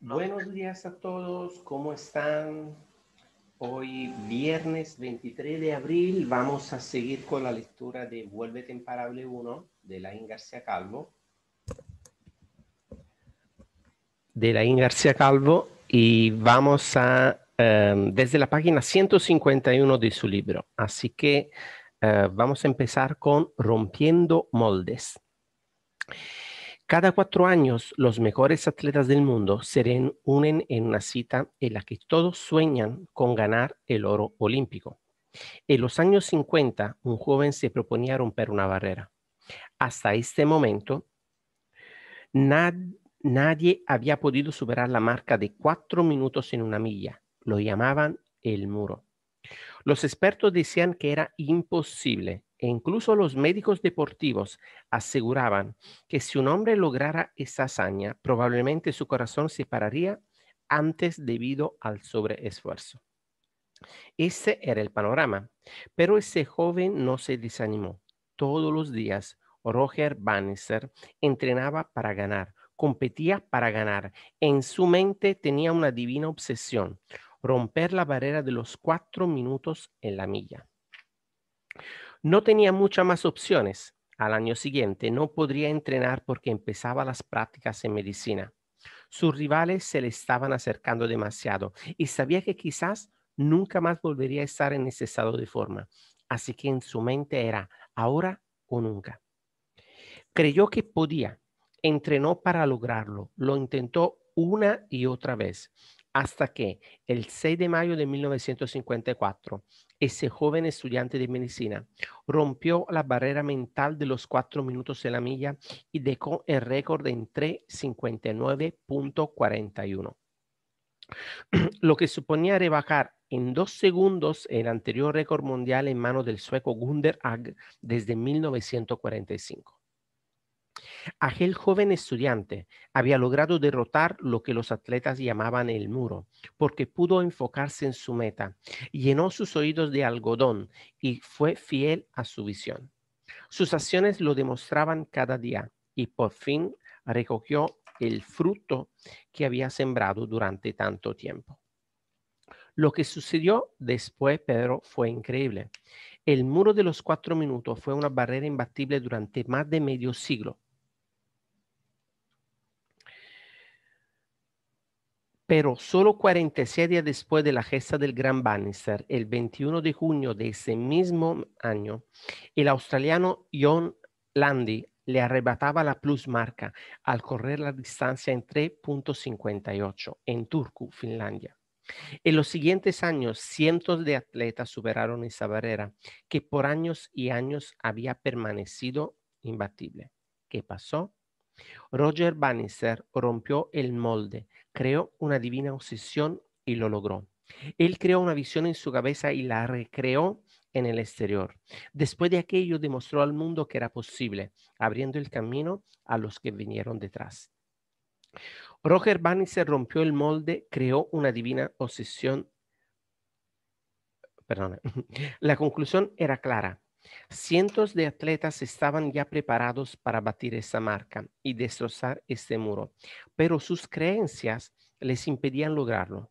Buenos días a todos, ¿cómo están? Hoy viernes 23 de abril vamos a seguir con la lectura de Vuélvete Imparable 1 de Laín García Calvo. De Laín García Calvo y vamos a em, desde la página 151 de su libro. Así que eh, vamos a empezar con Rompiendo Moldes. Cada cuatro años, los mejores atletas del mundo se unen en una cita en la que todos sueñan con ganar el oro olímpico. En los años 50, un joven se proponía romper una barrera. Hasta este momento, nadie había podido superar la marca de cuatro minutos en una milla. Lo llamaban el muro. Los expertos decían que era imposible, e incluso los médicos deportivos aseguraban que si un hombre lograra esa hazaña, probablemente su corazón se pararía antes debido al sobreesfuerzo. Ese era el panorama, pero ese joven no se desanimó. Todos los días, Roger Bannister entrenaba para ganar, competía para ganar. En su mente tenía una divina obsesión, romper la barrera de los cuatro minutos en la milla. No tenía muchas más opciones. Al año siguiente no podría entrenar porque empezaba las prácticas en medicina. Sus rivales se le estaban acercando demasiado y sabía que quizás nunca más volvería a estar en ese estado de forma. Así que en su mente era ahora o nunca. Creyó que podía, entrenó para lograrlo, lo intentó una y otra vez hasta que el 6 de mayo de 1954, ese joven estudiante de medicina rompió la barrera mental de los cuatro minutos en la milla y dejó el récord en 3.59.41, lo que suponía rebajar en dos segundos el anterior récord mundial en manos del sueco Gunder Ag desde 1945. Aquel joven estudiante había logrado derrotar lo que los atletas llamaban el muro, porque pudo enfocarse en su meta, llenó sus oídos de algodón y fue fiel a su visión. Sus acciones lo demostraban cada día y por fin recogió el fruto que había sembrado durante tanto tiempo. Lo que sucedió después, Pedro, fue increíble. El muro de los cuatro minutos fue una barrera imbatible durante más de medio siglo Pero solo 46 días después de la gesta del Gran Bannister, el 21 de junio de ese mismo año, el australiano John Landy le arrebataba la marca al correr la distancia en 3.58 en Turku, Finlandia. En los siguientes años, cientos de atletas superaron esa barrera que por años y años había permanecido imbatible. ¿Qué pasó? Roger Bannister rompió el molde, creó una divina obsesión y lo logró. Él creó una visión en su cabeza y la recreó en el exterior. Después de aquello demostró al mundo que era posible, abriendo el camino a los que vinieron detrás. Roger Bannister rompió el molde, creó una divina obsesión. Perdón. La conclusión era clara. Cientos de atletas estaban ya preparados para batir esa marca y destrozar este muro, pero sus creencias les impedían lograrlo.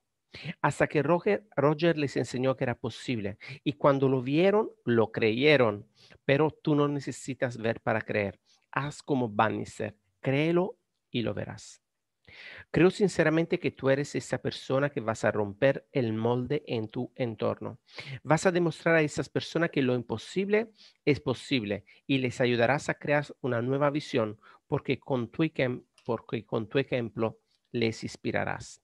Hasta que Roger, Roger, les enseñó que era posible y cuando lo vieron, lo creyeron, pero tú no necesitas ver para creer. Haz como Bannister, créelo y lo verás. Creo sinceramente que tú eres esa persona que vas a romper el molde en tu entorno. Vas a demostrar a esas personas que lo imposible es posible y les ayudarás a crear una nueva visión porque con tu, ejemplo les inspirarás.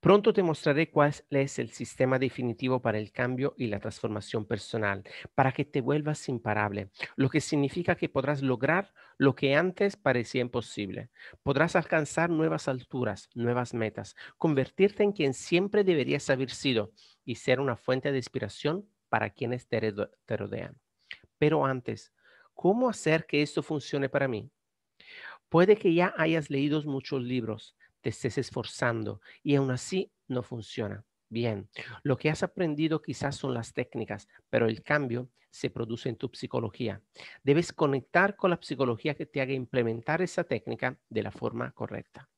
Pronto te mostraré cuál es el sistema definitivo para el cambio y la transformación personal, para que te vuelvas imparable, lo que significa que podrás lograr lo que antes parecía imposible. Podrás alcanzar nuevas alturas, nuevas metas, convertirte en quien siempre deberías haber sido y ser una fuente de inspiración para quienes te, rodean. Pero antes, ¿cómo hacer que esto funcione para mí? Puede que ya hayas leído muchos libros, te estés esforzando y aún así no funciona. Bien, lo que has aprendido quizás son las técnicas, pero el cambio se produce en tu psicología. Debes conectar con la psicología que te haga implementar esa técnica de la forma correcta.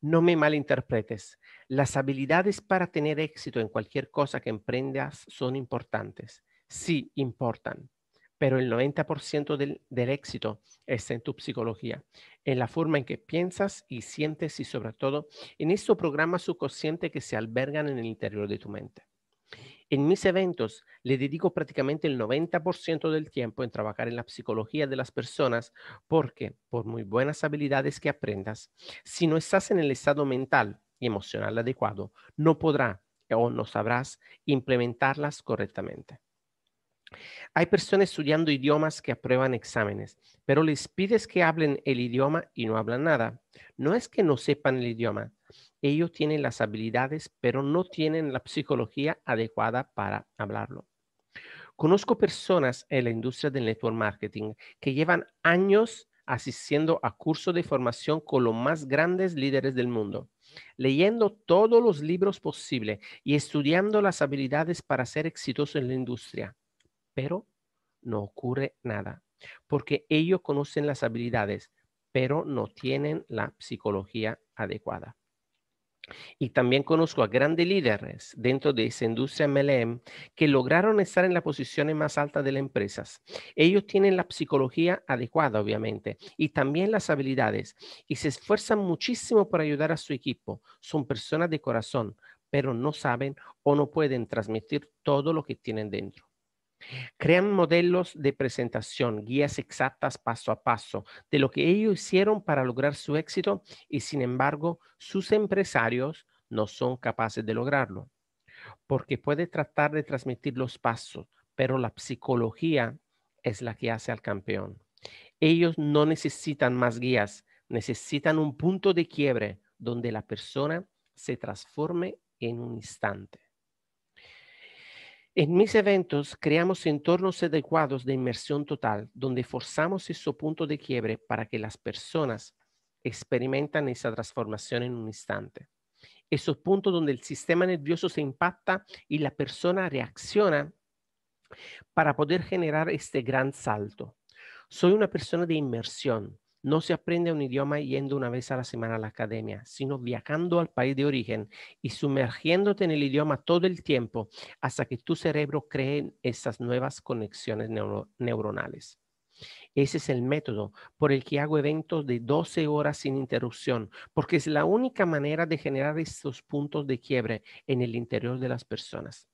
No me malinterpretes. Las habilidades para tener éxito en cualquier cosa que emprendas son importantes. Sí, importan pero el 90% del, éxito está en tu psicología, en la forma en que piensas y sientes y sobre todo en estos programas subconscientes que se albergan en el interior de tu mente. En mis eventos le dedico prácticamente el 90% del tiempo en trabajar en la psicología de las personas porque por muy buenas habilidades que aprendas, si no estás en el estado mental y emocional adecuado, no podrás eh, o no sabrás implementarlas correctamente. Hay personas estudiando idiomas que aprueban exámenes, pero les pides que hablen el idioma y no hablan nada. No es que no sepan el idioma, ellos tienen las habilidades, pero no tienen la psicología adecuada para hablarlo. Conozco personas en la industria del network marketing que llevan años asistiendo a cursos de formación con los más grandes líderes del mundo, leyendo todos los libros posibles y estudiando las habilidades para ser exitosos en la industria pero no ocurre nada, porque ellos conocen las habilidades, pero no tienen la psicología adecuada. Y también conozco a grandes líderes dentro de esa industria MLM que lograron estar en las posiciones más altas de las empresas. Ellos tienen la psicología adecuada, obviamente, y también las habilidades, y se esfuerzan muchísimo por ayudar a su equipo. Son personas de corazón, pero no saben o no pueden transmitir todo lo que tienen dentro. Crean modelos de presentación, guías exactas paso a paso de lo que ellos hicieron para lograr su éxito y sin embargo sus empresarios no son capaces de lograrlo. Porque puede tratar de transmitir los pasos, pero la psicología es la que hace al campeón. Ellos no necesitan más guías, necesitan un punto de quiebre donde la persona se transforme en un instante. En mis eventos creamos entornos adecuados de inmersión total, donde forzamos ese punto de quiebre para que las personas experimentan esa transformación en un instante. Esos puntos donde el sistema nervioso se impacta y la persona reacciona para poder generar este gran salto. Soy una persona de inmersión. No se aprende un idioma yendo una vez a la semana a la academia, sino viajando al país de origen y sumergiéndote en el idioma todo el tiempo hasta que tu cerebro cree esas nuevas conexiones neuronales. Ese es el método por el que hago eventos de 12 horas sin interrupción, porque es la única manera de generar esos puntos de quiebre en el interior de las personas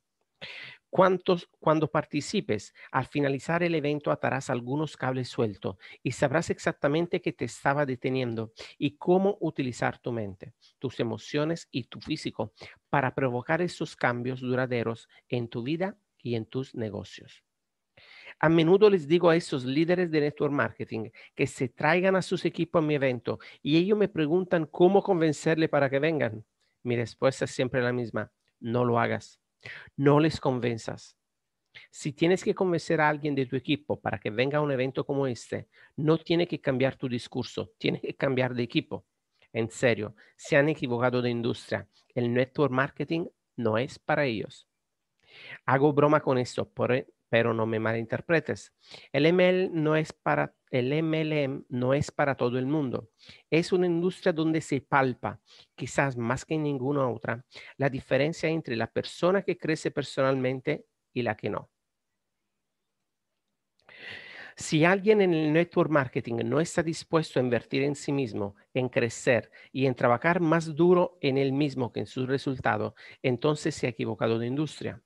cuando participes, al finalizar el evento atarás algunos cables sueltos y sabrás exactamente qué te estaba deteniendo y cómo utilizar tu mente, tus emociones y tu físico para provocar esos cambios duraderos en tu vida y en tus negocios. A menudo les digo a esos líderes de network marketing que se traigan a sus equipos a mi evento y ellos me preguntan cómo convencerle para que vengan. Mi respuesta es siempre la misma, no lo hagas no les convenzas. Si tienes que convencer a alguien de tu equipo para que venga a un evento como este, no tiene que cambiar tu discurso, tiene que cambiar de equipo. En serio, se han equivocado de industria. El network marketing no es para ellos. Hago broma con esto, e, pero no me malinterpretes. El email no es para el MLM no es para todo el mundo. Es una industria donde se palpa, quizás más que en ninguna otra, la diferencia entre la persona que crece personalmente y la que no. Si alguien en el network marketing no está dispuesto a invertir en sí mismo, en crecer y en trabajar más duro en él mismo que en su resultado, entonces se ha equivocado de industria.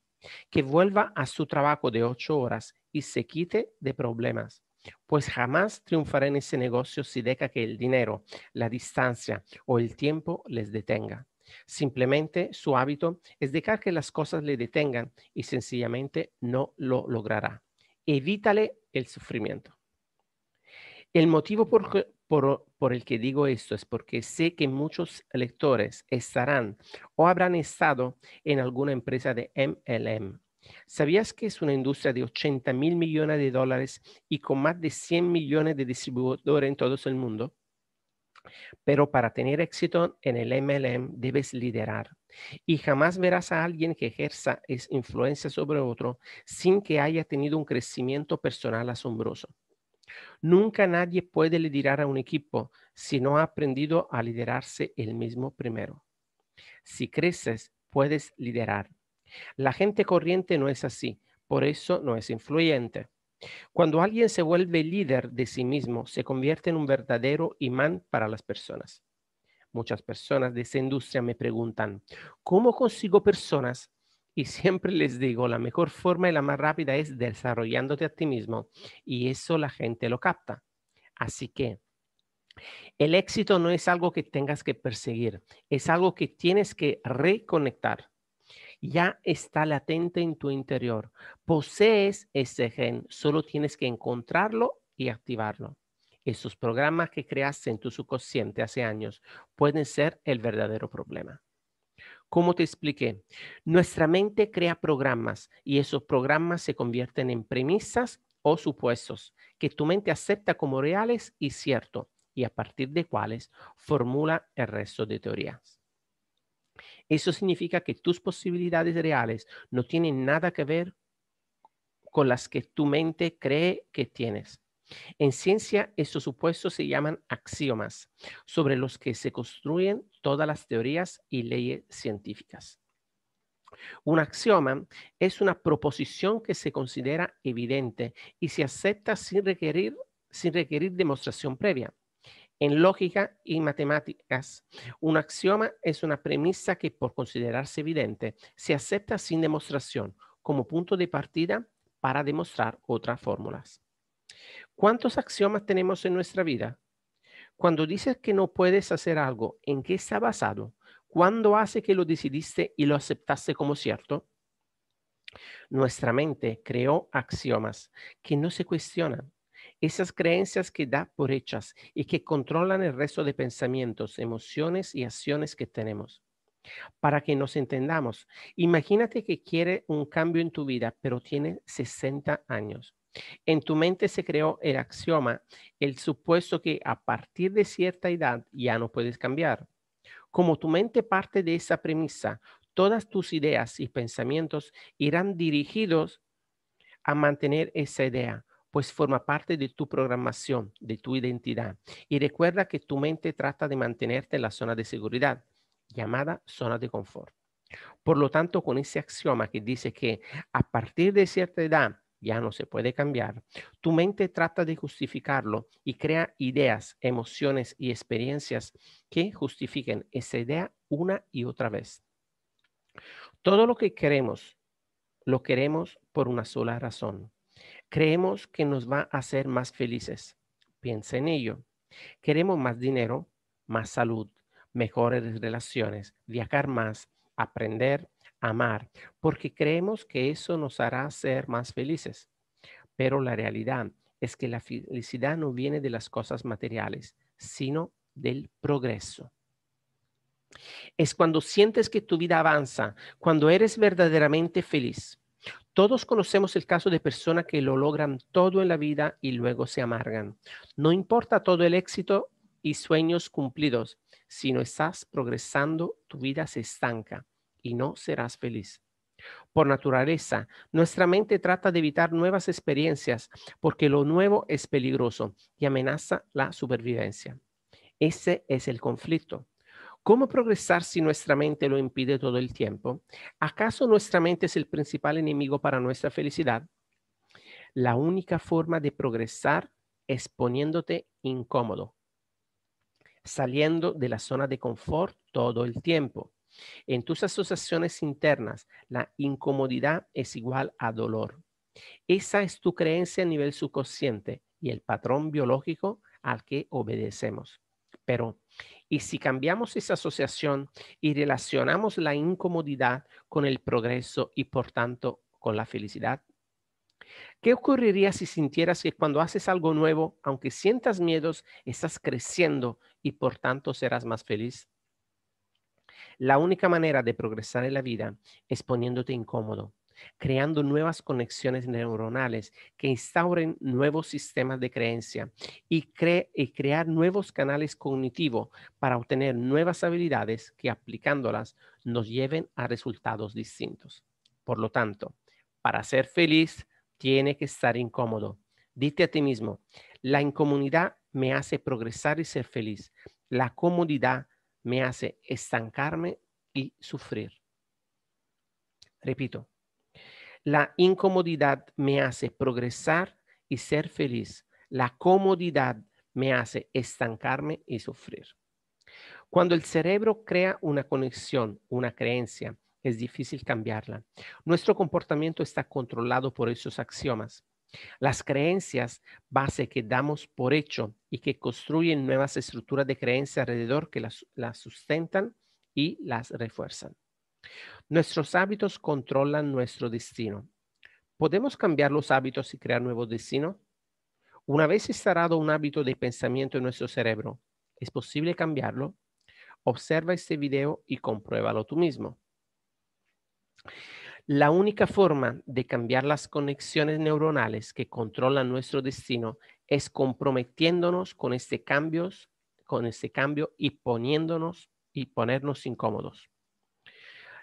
Que vuelva a su trabajo de ocho horas y se quite de problemas pues jamás triunfará en ese negocio si deca que el dinero, la distancia o el tiempo les detenga. Simplemente su hábito es dejar que las cosas le detengan y sencillamente no lo logrará. Evítale el sufrimiento. El motivo por, el que digo esto es porque sé que muchos lectores estarán o habrán estado en alguna empresa de MLM ¿Sabías que es una industria de 80 mil millones de dólares y con más de 100 millones de distribuidores en todo el mundo? Pero para tener éxito en el MLM debes liderar y jamás verás a alguien que ejerza influencia sobre otro sin que haya tenido un crecimiento personal asombroso. Nunca nadie puede liderar a un equipo si no ha aprendido a liderarse el mismo primero. Si creces, puedes liderar. La gente corriente no es así, por eso no es influyente. Cuando alguien se vuelve líder de sí mismo, se convierte en un verdadero imán para las personas. Muchas personas de esa industria me preguntan, ¿cómo consigo personas? Y siempre les digo, la mejor forma y la más rápida es desarrollándote a ti mismo. Y eso la gente lo capta. Así que el éxito no es algo que tengas que perseguir, es algo que tienes que reconectar ya está latente en tu interior. Posees ese gen, solo tienes que encontrarlo y activarlo. Esos programas que creaste en tu subconsciente hace años pueden ser el verdadero problema. Como te expliqué, nuestra mente crea programas y esos programas se convierten en premisas o supuestos que tu mente acepta como reales y cierto y a partir de cuales formula el resto de teorías. Eso significa que tus posibilidades reales no tienen nada que ver con las que tu mente cree que tienes. En ciencia, estos supuestos se llaman axiomas, sobre los que se construyen todas las teorías y leyes científicas. Un axioma es una proposición que se considera evidente y se acepta sin requerir, sin requerir demostración previa en lógica y matemáticas. Un axioma es una premisa que, por considerarse evidente, se acepta sin demostración como punto de partida para demostrar otras fórmulas. ¿Cuántos axiomas tenemos en nuestra vida? Cuando dices que no puedes hacer algo, ¿en qué está basado? ¿Cuándo hace que lo decidiste y lo aceptaste como cierto? Nuestra mente creó axiomas que no se cuestionan esas creencias que da por hechas y que controlan el resto de pensamientos, emociones y acciones que tenemos. Para que nos entendamos, imagínate que quiere un cambio en tu vida, pero tiene 60 años. En tu mente se creó el axioma, el supuesto que a partir de cierta edad ya no puedes cambiar. Como tu mente parte de esa premisa, todas tus ideas y pensamientos irán dirigidos a mantener esa idea, pues forma parte de tu programación, de tu identidad. Y recuerda que tu mente trata de mantenerte en la zona de seguridad, llamada zona de confort. Por lo tanto, con ese axioma que dice que a partir de cierta edad ya no se puede cambiar, tu mente trata de justificarlo y crea ideas, emociones y experiencias que justifiquen esa idea una y otra vez. Todo lo que queremos, lo queremos por una sola razón, Creemos que nos va a hacer más felices. Piensa en ello. Queremos más dinero, más salud, mejores relaciones, viajar más, aprender, amar, porque creemos que eso nos hará ser más felices. Pero la realidad es que la felicidad no viene de las cosas materiales, sino del progreso. Es cuando sientes que tu vida avanza, cuando eres verdaderamente feliz. Todos conocemos el caso de personas que lo logran todo en la vida y luego se amargan. No importa todo el éxito y sueños cumplidos, si no estás progresando, tu vida se estanca y no serás feliz. Por naturaleza, nuestra mente trata de evitar nuevas experiencias porque lo nuevo es peligroso y amenaza la supervivencia. Ese es el conflicto. ¿Cómo progresar si nuestra mente lo impide todo el tiempo? ¿Acaso nuestra mente es el principal enemigo para nuestra felicidad? La única forma de progresar es poniéndote incómodo, saliendo de la zona de confort todo el tiempo. En tus asociaciones internas, la incomodidad es igual a dolor. Esa es tu creencia a nivel subconsciente y el patrón biológico al que obedecemos pero y si cambiamos esa asociación y relacionamos la incomodidad con el progreso y por tanto con la felicidad? ¿Qué ocurriría si sintieras que cuando haces algo nuevo, aunque sientas miedos, estás creciendo y por tanto serás más feliz? La única manera de progresar en la vida es poniéndote incómodo, creando nuevas conexiones neuronales que instauren nuevos sistemas de creencia y, crear nuevos canales cognitivos para obtener nuevas habilidades que aplicándolas nos lleven a resultados distintos. Por lo tanto, para ser feliz, tiene que estar incómodo. Dite a ti mismo, la incomodidad me hace progresar y ser feliz. La comodidad me hace estancarme y sufrir. Repito, la incomodidad me hace progresar y ser feliz. La comodidad me hace estancarme y sufrir. Cuando el cerebro crea una conexión, una creencia, es difícil cambiarla. Nuestro comportamiento está controlado por esos axiomas. Las creencias base que damos por hecho y que construyen nuevas estructuras de creencia alrededor que las, las sustentan y las refuerzan. Nuestros hábitos controlan nuestro destino. ¿Podemos cambiar los hábitos y crear nuevos destinos? Una vez instalado un hábito de pensamiento en nuestro cerebro, ¿es posible cambiarlo? Observa este video y compruébalo tú mismo. La única forma de cambiar las conexiones neuronales que controlan nuestro destino es comprometiéndonos con este, con este cambio y poniéndonos y ponernos incómodos.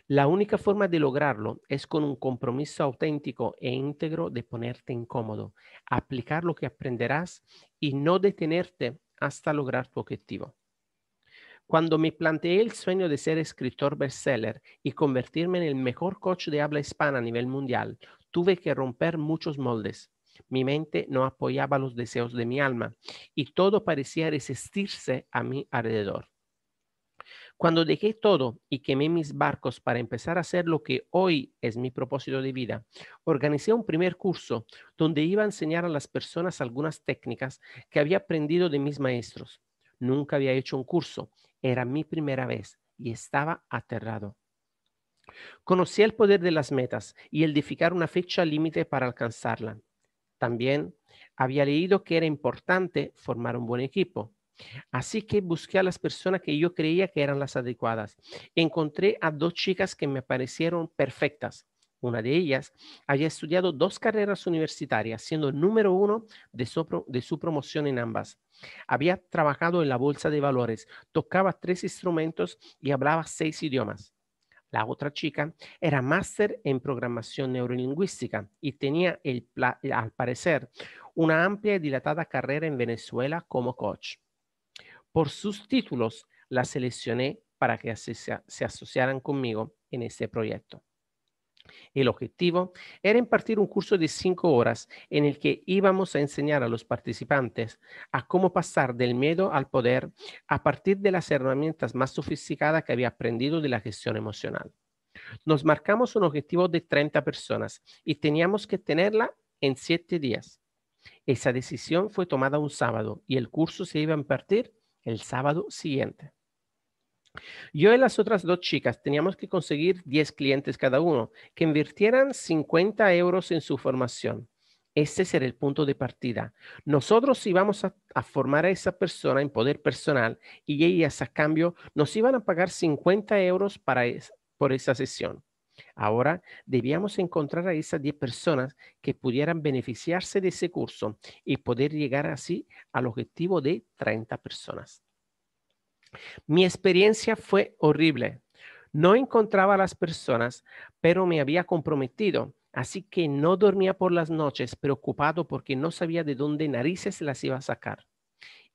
La única forma de lograrlo es con un compromiso auténtico e íntegro de ponerte incómodo, aplicar lo que aprenderás y no detenerte hasta lograr tu objetivo. Cuando me planteé el sueño de ser escritor bestseller y convertirme en el mejor coach de habla hispana a nivel mundial, tuve que romper muchos moldes. Mi mente no apoyaba los deseos de mi alma y todo parecía resistirse a mi alrededor. Cuando dejé todo y quemé mis barcos para empezar a hacer lo que hoy es mi propósito de vida, organicé un primer curso donde iba a enseñar a las personas algunas técnicas que había aprendido de mis maestros. Nunca había hecho un curso, era mi primera vez y estaba aterrado. Conocí el poder de las metas y el de fijar una fecha límite para alcanzarla. También había leído que era importante formar un buen equipo Así que busqué a las personas que yo creía que eran las adecuadas. Encontré a dos chicas que me parecieron perfectas. Una de ellas había estudiado dos carreras universitarias, siendo el número uno de su, promoción en ambas. Había trabajado en la bolsa de valores, tocaba tres instrumentos y hablaba seis idiomas. La otra chica era máster en programación neurolingüística y tenía, al parecer, una amplia y dilatada carrera en Venezuela como coach. Por sus títulos la seleccioné para que se, asociaran conmigo en este proyecto. El objetivo era impartir un curso de cinco horas en el que íbamos a enseñar a los participantes a cómo pasar del miedo al poder a partir de las herramientas más sofisticadas que había aprendido de la gestión emocional. Nos marcamos un objetivo de 30 personas y teníamos que tenerla en siete días. Esa decisión fue tomada un sábado y el curso se iba a impartir el sábado siguiente. Yo y las otras dos chicas teníamos que conseguir 10 clientes cada uno que invirtieran 50 euros en su formación. Ese será el punto de partida. Nosotros íbamos a, formar a esa persona en poder personal y ellas a cambio nos iban a pagar 50 euros para por esa sesión. Ahora debíamos encontrar a esas 10 personas que pudieran beneficiarse de ese curso y poder llegar así al objetivo de 30 personas. Mi experiencia fue horrible. No encontraba a las personas, pero me había comprometido. Así que no dormía por las noches preocupado porque no sabía de dónde narices las iba a sacar.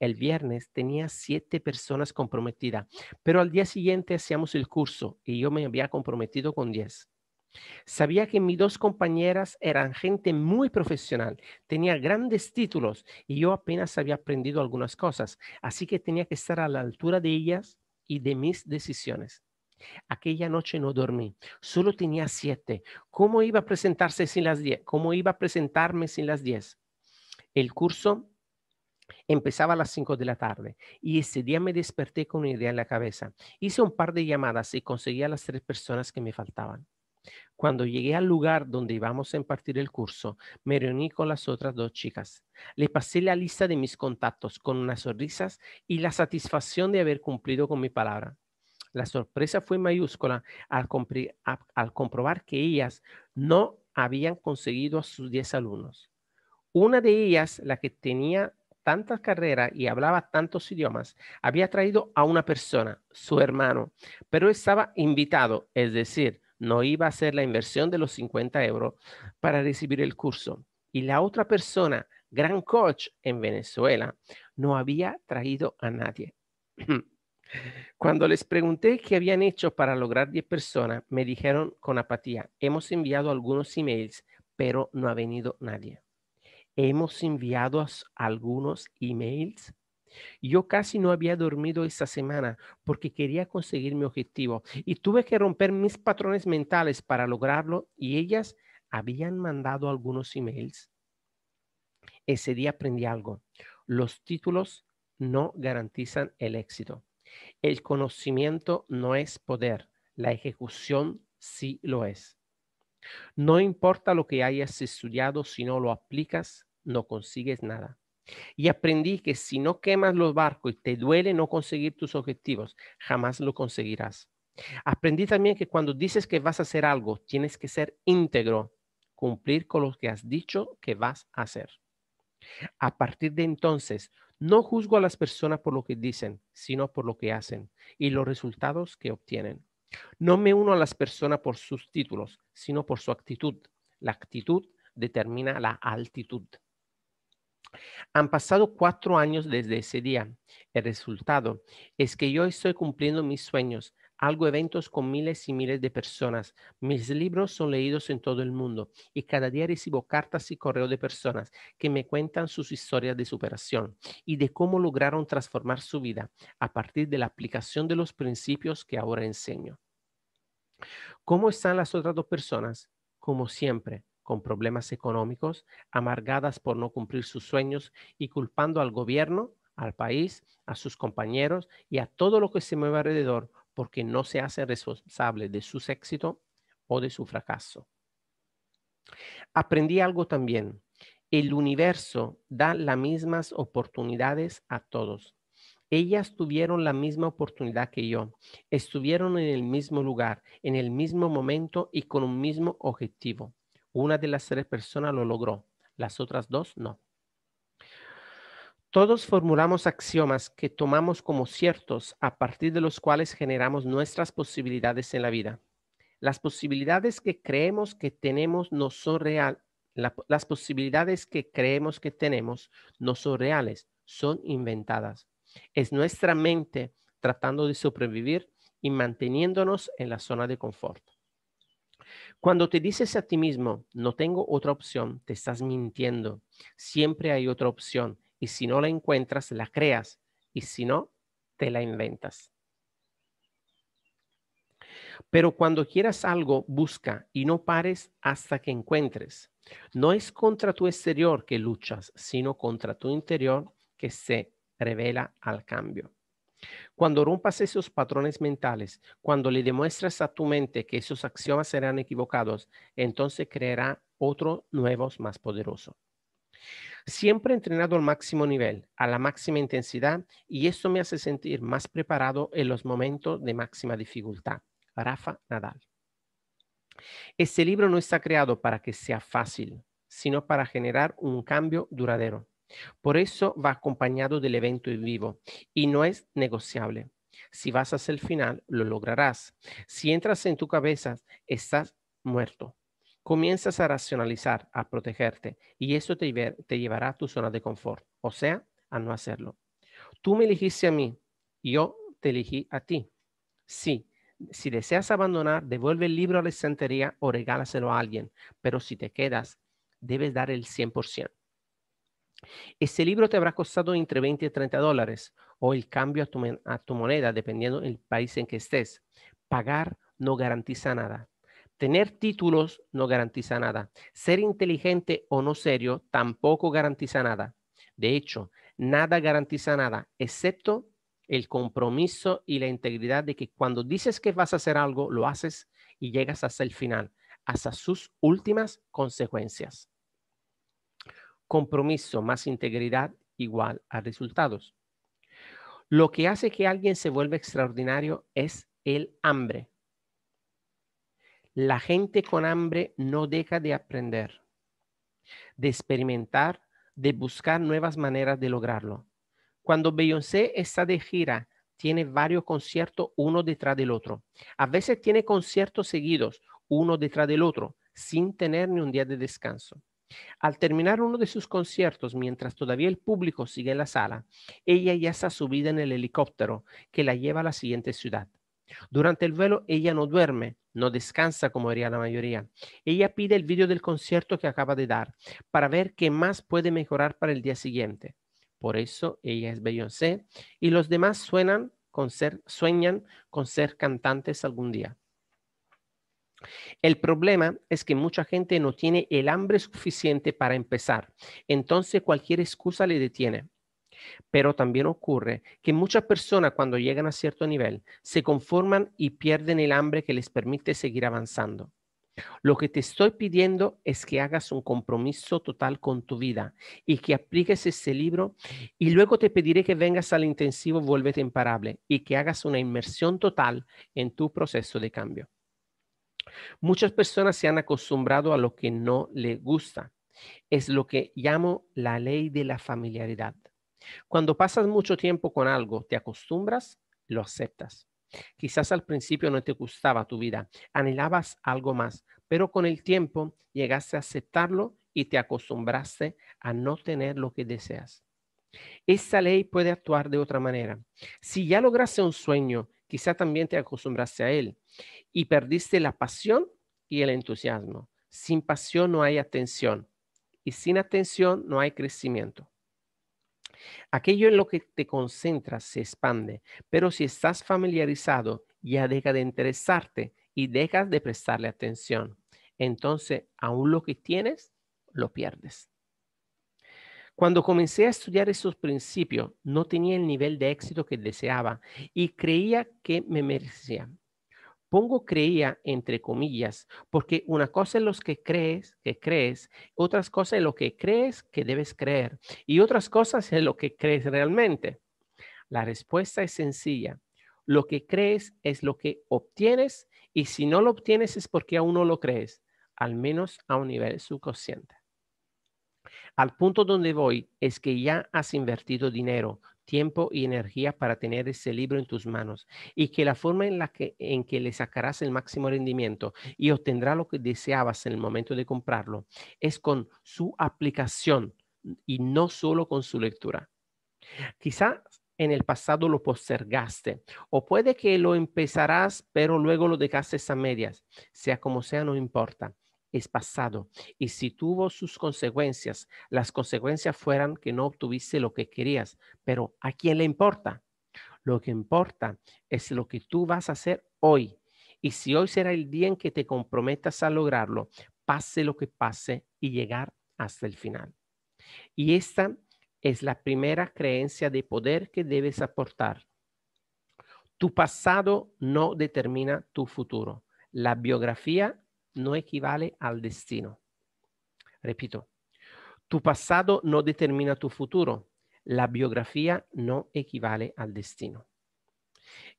El viernes tenía siete personas comprometidas, pero al día siguiente hacíamos el curso y yo me había comprometido con diez. Sabía que mis dos compañeras eran gente muy profesional, tenía grandes títulos y yo apenas había aprendido algunas cosas, así que tenía que estar a la altura de ellas y de mis decisiones. Aquella noche no dormí, solo tenía siete. ¿Cómo iba a presentarse sin las diez? ¿Cómo iba a presentarme sin las diez? El curso Empezaba a las 5 de la tarde y ese día me desperté con una idea en la cabeza. Hice un par de llamadas y conseguí a las tres personas que me faltaban. Cuando llegué al lugar donde íbamos a impartir el curso, me reuní con las otras dos chicas. Le pasé la lista de mis contactos con unas sonrisas y la satisfacción de haber cumplido con mi palabra. La sorpresa fue mayúscula al, al comprobar que ellas no habían conseguido a sus 10 alumnos. Una de ellas, la que tenía tantas carreras y hablaba tantos idiomas, había traído a una persona, su hermano, pero estaba invitado, es decir, no iba a hacer la inversión de los 50 euros para recibir el curso. Y la otra persona, gran coach en Venezuela, no había traído a nadie. Cuando les pregunté qué habían hecho para lograr 10 personas, me dijeron con apatía, hemos enviado algunos emails, pero no ha venido nadie. Hemos enviado algunos emails. Yo casi no había dormido esta semana porque quería conseguir mi objetivo y tuve que romper mis patrones mentales para lograrlo y ellas habían mandado algunos emails. Ese día aprendí algo. Los títulos no garantizan el éxito. El conocimiento no es poder, la ejecución sí lo es. No importa lo que hayas estudiado si no lo aplicas, no consigues nada. Y aprendí que si no quemas los barcos y te duele no conseguir tus objetivos, jamás lo conseguirás. Aprendí también que cuando dices que vas a hacer algo, tienes que ser íntegro, cumplir con lo que has dicho que vas a hacer. A partir de entonces, no juzgo a las personas por lo que dicen, sino por lo que hacen y los resultados que obtienen. No me uno a las personas por sus títulos, sino por su actitud. La actitud determina la altitud. Han pasado cuatro años desde ese día. El resultado es que yo estoy cumpliendo mis sueños. Algo eventos con miles y miles de personas. Mis libros son leídos en todo el mundo y cada día recibo cartas y correo de personas que me cuentan sus historias de superación y de cómo lograron transformar su vida a partir de la aplicación de los principios que ahora enseño. ¿Cómo están las otras dos personas? Como siempre, con problemas económicos, amargadas por no cumplir sus sueños y culpando al gobierno, al país, a sus compañeros y a todo lo que se mueve alrededor porque no se hace responsable de sus éxitos o de su fracaso. Aprendí algo también. El universo da las mismas oportunidades a todos. Ellas tuvieron la misma oportunidad que yo. Estuvieron en el mismo lugar, en el mismo momento y con un mismo objetivo. Una de las tres personas lo logró, las otras dos no. Todos formulamos axiomas que tomamos como ciertos a partir de los cuales generamos nuestras posibilidades en la vida. Las posibilidades que creemos que tenemos no son real. las posibilidades que creemos que tenemos no son reales, son inventadas. Es nuestra mente tratando de sobrevivir y manteniéndonos en la zona de confort. Cuando te dices a ti mismo, no tengo otra opción, te estás mintiendo. Siempre hay otra opción y si no la encuentras, la creas y si no, te la inventas. Pero cuando quieras algo, busca y no pares hasta que encuentres. No es contra tu exterior que luchas, sino contra tu interior que se revela al cambio. Cuando rompas esos patrones mentales, cuando le demuestras a tu mente que esos axiomas serán equivocados, entonces creará otro nuevo más poderoso. Siempre he entrenado al máximo nivel, a la máxima intensidad, y esto me hace sentir más preparado en los momentos de máxima dificultad. Rafa Nadal. Este libro no está creado para que sea fácil, sino para generar un cambio duradero. Por eso va acompañado del evento en vivo y no es negociable. Si vas hacia el final, lo lograrás. Si entras en tu cabeza, estás muerto. Comienzas a racionalizar, a protegerte, y eso te, llevará a tu zona de confort, o sea, a no hacerlo. Tú me elegiste a mí, yo te elegí a ti. Sí, si deseas abandonar, devuelve el libro a la estantería o regálaselo a alguien, pero si te quedas, debes dar el 100%. Ese libro te habrá costado entre 20 y 30 dólares o el cambio a tu, moneda, dependiendo del país en que estés. Pagar no garantiza nada. Tener títulos no garantiza nada. Ser inteligente o no serio tampoco garantiza nada. De hecho, nada garantiza nada, excepto el compromiso y la integridad de que cuando dices que vas a hacer algo, lo haces y llegas hasta el final, hasta sus últimas consecuencias compromiso más integridad igual a resultados. Lo que hace que alguien se vuelva extraordinario es el hambre. La gente con hambre no deja de aprender, de experimentar, de buscar nuevas maneras de lograrlo. Cuando Beyoncé está de gira, tiene varios conciertos uno detrás del otro. A veces tiene conciertos seguidos, uno detrás del otro, sin tener ni un día de descanso. Al terminar uno de sus conciertos, mientras todavía el público sigue en la sala, ella ya está subida en el helicóptero que la lleva a la siguiente ciudad. Durante el vuelo, ella no duerme, no descansa como haría la mayoría. Ella pide el vídeo del concierto que acaba de dar para ver qué más puede mejorar para el día siguiente. Por eso ella es Beyoncé y los demás sueñan con ser cantantes algún día. El problema es que mucha gente no tiene el hambre suficiente para empezar, entonces cualquier excusa le detiene. Pero también ocurre que muchas personas cuando llegan a cierto nivel se conforman y pierden el hambre que les permite seguir avanzando. Lo que te estoy pidiendo es que hagas un compromiso total con tu vida y que apliques este libro y luego te pediré que vengas al intensivo Vuélvete Imparable y que hagas una inmersión total en tu proceso de cambio. Muchas personas se han acostumbrado a lo que no le gusta. Es lo que llamo la ley de la familiaridad. Cuando pasas mucho tiempo con algo, te acostumbras, lo aceptas. Quizás al principio no te gustaba tu vida, anhelabas algo más, pero con el tiempo llegaste a aceptarlo y te acostumbraste a no tener lo que deseas. Esta ley puede actuar de otra manera. Si ya lograste un sueño quizá también te acostumbraste a él y perdiste la pasión y el entusiasmo. Sin pasión no hay atención y sin atención no hay crecimiento. Aquello en lo que te concentras se expande, pero si estás familiarizado, ya deja de interesarte y dejas de prestarle atención. Entonces, aún lo que tienes, lo pierdes. Cuando comencé a estudiar esos principios, no tenía el nivel de éxito que deseaba y creía que me merecía. Pongo creía entre comillas, porque una cosa es lo que crees que crees, otras cosas es lo que crees que debes creer y otras cosas es lo que crees realmente. La respuesta es sencilla. Lo que crees es lo que obtienes y si no lo obtienes es porque aún no lo crees, al menos a un nivel subconsciente. Al punto donde voy es que ya has invertido dinero, tiempo y energía para tener ese libro en tus manos y que la forma en la que, le sacarás el máximo rendimiento y obtendrá lo que deseabas en el momento de comprarlo es con su aplicación y no solo con su lectura. Quizá en el pasado lo postergaste o puede que lo empezarás pero luego lo dejaste a medias. Sea como sea, no importa es pasado. Y si tuvo sus consecuencias, las consecuencias fueran que no obtuviste lo que querías, pero ¿a quién le importa? Lo que importa es lo que tú vas a hacer hoy. Y si hoy será el día en que te comprometas a lograrlo, pase lo que pase y llegar hasta el final. Y esta es la primera creencia de poder que debes aportar. Tu pasado no determina tu futuro. La biografía no equivale al destino. Repito, tu pasado no determina tu futuro. La biografía no equivale al destino.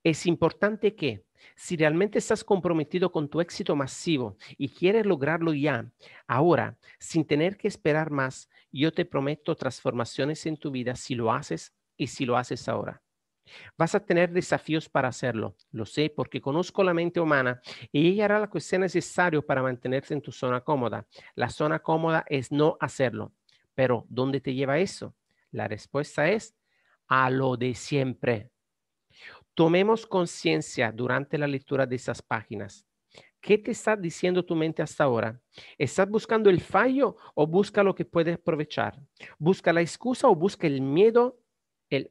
Es importante que, si realmente estás comprometido con tu éxito masivo y quieres lograrlo ya, ahora, sin tener que esperar más, yo te prometo transformaciones en tu vida si lo haces y si lo haces ahora. Vas a tener desafíos para hacerlo, lo sé, porque conozco la mente humana y ella hará la cuestión sea necesario para mantenerse en tu zona cómoda. La zona cómoda es no hacerlo. Pero, ¿dónde te lleva eso? La respuesta es a lo de siempre. Tomemos conciencia durante la lectura de esas páginas. ¿Qué te está diciendo tu mente hasta ahora? ¿Estás buscando el fallo o busca lo que puedes aprovechar? ¿Busca la excusa o busca el miedo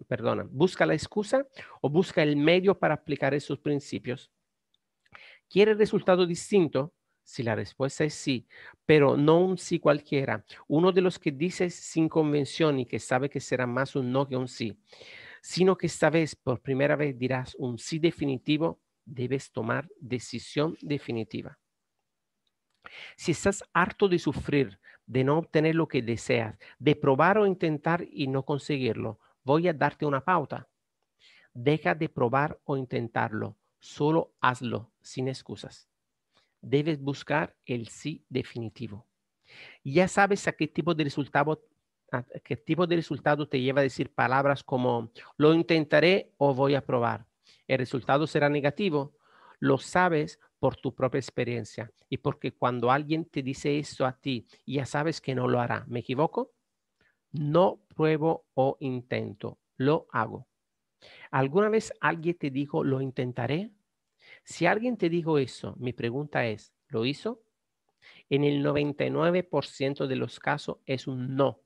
perdona, busca la excusa o busca el medio para aplicar esos principios. Quiere resultado distinto si la respuesta es sí, pero no un sí cualquiera, uno de los que dice sin convención y que sabe que será más un no que un sí, sino que esta vez por primera vez dirás un sí definitivo, debes tomar decisión definitiva. Si estás harto de sufrir, de no obtener lo que deseas, de probar o intentar y no conseguirlo, Voy a darte una pauta. Deja de probar o intentarlo. Solo hazlo, sin excusas. Debes buscar el sí definitivo. Ya sabes a qué tipo de resultado, qué tipo de resultado te lleva a decir palabras como lo intentaré o voy a probar. El resultado será negativo. Lo sabes por tu propia experiencia y porque cuando alguien te dice eso a ti, ya sabes que no lo hará. ¿Me equivoco? No pruebo o intento, lo hago. ¿Alguna vez alguien te dijo, lo intentaré? Si alguien te dijo eso, mi pregunta es, ¿lo hizo? En el 99% de los casos es un no.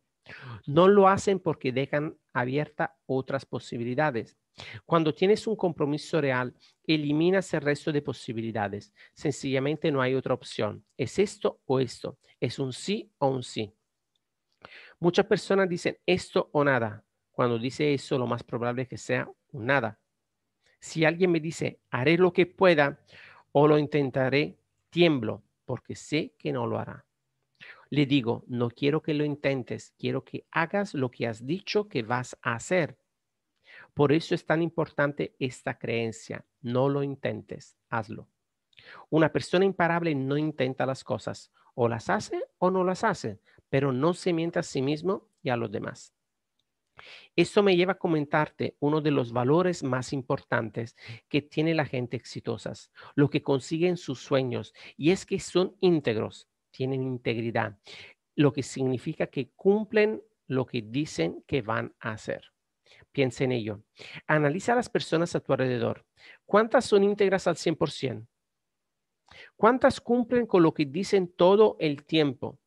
No lo hacen porque dejan abiertas otras posibilidades. Cuando tienes un compromiso real, eliminas el resto de posibilidades. Sencillamente no hay otra opción. ¿Es esto o esto? ¿Es un sí o un sí? Muchas personas dicen esto o nada. Cuando dice eso, lo más probable es que sea nada. Si alguien me dice, haré lo que pueda o lo intentaré, tiemblo porque sé que no lo hará. Le digo, no quiero que lo intentes, quiero que hagas lo que has dicho que vas a hacer. Por eso es tan importante esta creencia, no lo intentes, hazlo. Una persona imparable no intenta las cosas, o las hace o no las hace, pero no se miente a sí mismo y a los demás. Esto me lleva a comentarte uno de los valores más importantes que tiene la gente exitosa, lo que consiguen sus sueños, y es que son íntegros, tienen integridad, lo que significa que cumplen lo que dicen que van a hacer. Piensa en ello. Analiza a las personas a tu alrededor. ¿Cuántas son íntegras al 100%? ¿Cuántas cumplen con lo que dicen todo el tiempo?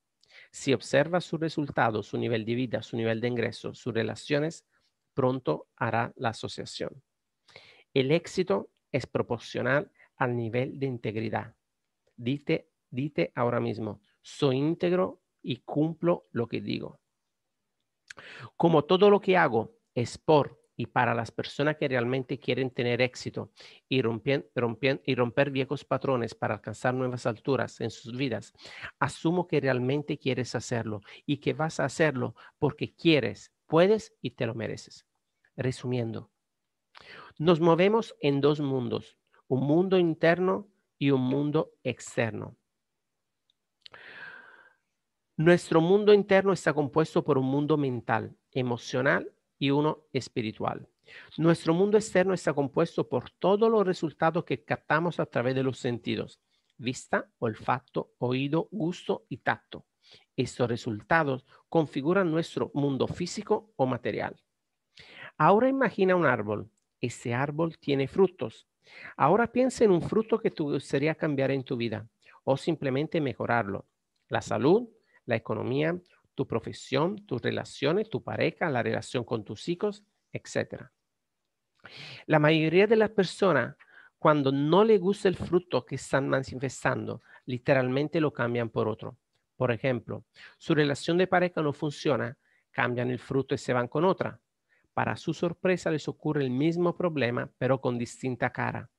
Si observa su resultado, su nivel de vida, su nivel de ingreso, sus relaciones, pronto hará la asociación. El éxito es proporcional al nivel de integridad. Dite, dite ahora mismo, soy íntegro y cumplo lo que digo. Como todo lo que hago es por y para las personas que realmente quieren tener éxito y, romper, y romper viejos patrones para alcanzar nuevas alturas en sus vidas, asumo que realmente quieres hacerlo y que vas a hacerlo porque quieres, puedes y te lo mereces. Resumiendo, nos movemos en dos mundos, un mundo interno y un mundo externo. Nuestro mundo interno está compuesto por un mundo mental, emocional y uno espiritual. Nuestro mundo externo está compuesto por todos los resultados que captamos a través de los sentidos, vista, olfato, oído, gusto y tacto. Estos resultados configuran nuestro mundo físico o material. Ahora imagina un árbol. Ese árbol tiene frutos. Ahora piensa en un fruto que te gustaría cambiar en tu vida o simplemente mejorarlo. La salud, la economía tu profesión, tus relaciones, tu pareja, la relación con tus hijos, etc. La mayoría de las personas, cuando no les gusta el fruto que están manifestando, literalmente lo cambian por otro. Por ejemplo, su relación de pareja no funciona, cambian el fruto y se van con otra. Para su sorpresa les ocurre el mismo problema, pero con distinta cara.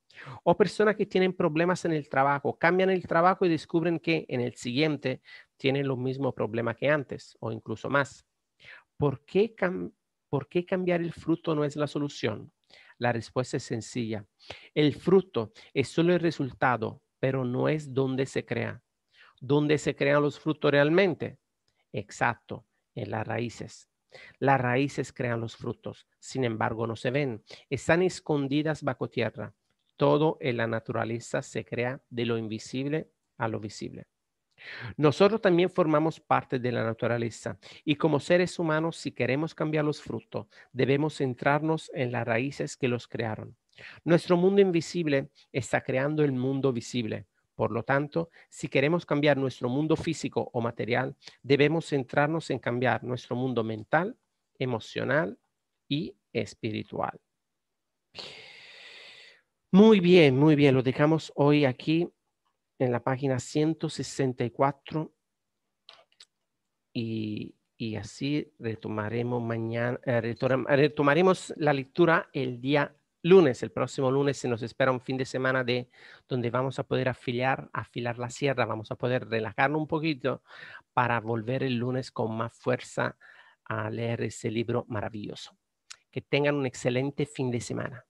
O personas que tienen problemas en el trabajo, cambian el trabajo y descubren que en el siguiente tienen los mismos problemas que antes o incluso más. ¿Por qué, ¿Por qué cambiar el fruto no es la solución? La respuesta es sencilla. El fruto es solo el resultado, pero no es donde se crea. ¿Dónde se crean los frutos realmente? Exacto, en las raíces. Las raíces crean los frutos, sin embargo no se ven, están escondidas bajo tierra. Todo en la naturaleza se crea de lo invisible a lo visible. Nosotros también formamos parte de la naturaleza y como seres humanos, si queremos cambiar los frutos, debemos centrarnos en las raíces que los crearon. Nuestro mundo invisible está creando el mundo visible. Por lo tanto, si queremos cambiar nuestro mundo físico o material, debemos centrarnos en cambiar nuestro mundo mental, emocional y espiritual. Muy bien, muy bien. Lo dejamos hoy aquí en la página 164 y, así retomaremos mañana, eh, retomaremos la lectura el día lunes. El próximo lunes se nos espera un fin de semana de donde vamos a poder afiliar, afilar la sierra, vamos a poder relajarnos un poquito para volver el lunes con más fuerza a leer ese libro maravilloso. Que tengan un excelente fin de semana.